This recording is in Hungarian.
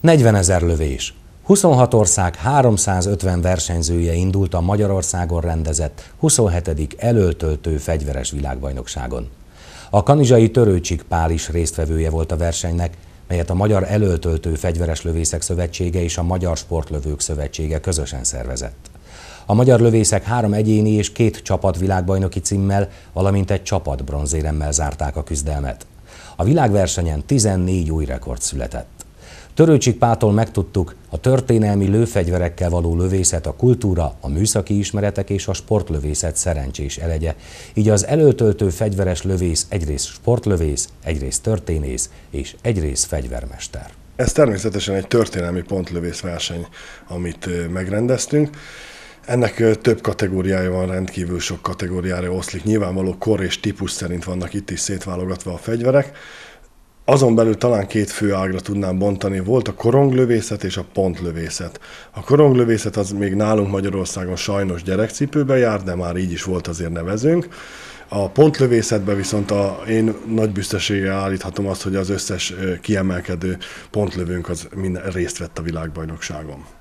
40 ezer lövés. 26 ország 350 versenyzője indult a Magyarországon rendezett 27. előtöltő fegyveres világbajnokságon. A kanizsai Törőcsik Pál is résztvevője volt a versenynek, melyet a Magyar Előtöltő Fegyveres Lövészek Szövetsége és a Magyar Sportlövők Szövetsége közösen szervezett. A magyar lövészek három egyéni és két csapat világbajnoki címmel, valamint egy csapat bronzéremmel zárták a küzdelmet. A világversenyen 14 új rekord született. Törőcsik Pától megtudtuk, a történelmi lőfegyverekkel való lövészet a kultúra, a műszaki ismeretek és a sportlövészet szerencsés elegye. Így az előtöltő fegyveres lövész egyrészt sportlövész, egyrészt történész és egyrészt fegyvermester. Ez természetesen egy történelmi pontlövészverseny, amit megrendeztünk. Ennek több kategóriája van, rendkívül sok kategóriára oszlik. Nyilvánvaló kor és típus szerint vannak itt is szétválogatva a fegyverek. Azon belül talán két fő ágra tudnám bontani. Volt a koronglövészet és a pontlövészet. A koronglövészet az még nálunk Magyarországon sajnos gyerekcipőbe jár, de már így is volt azért nevezünk. A pontlövészetben viszont a, én nagy büszkeséggel állíthatom azt, hogy az összes kiemelkedő pontlövőnk az mind részt vett a világbajnokságon.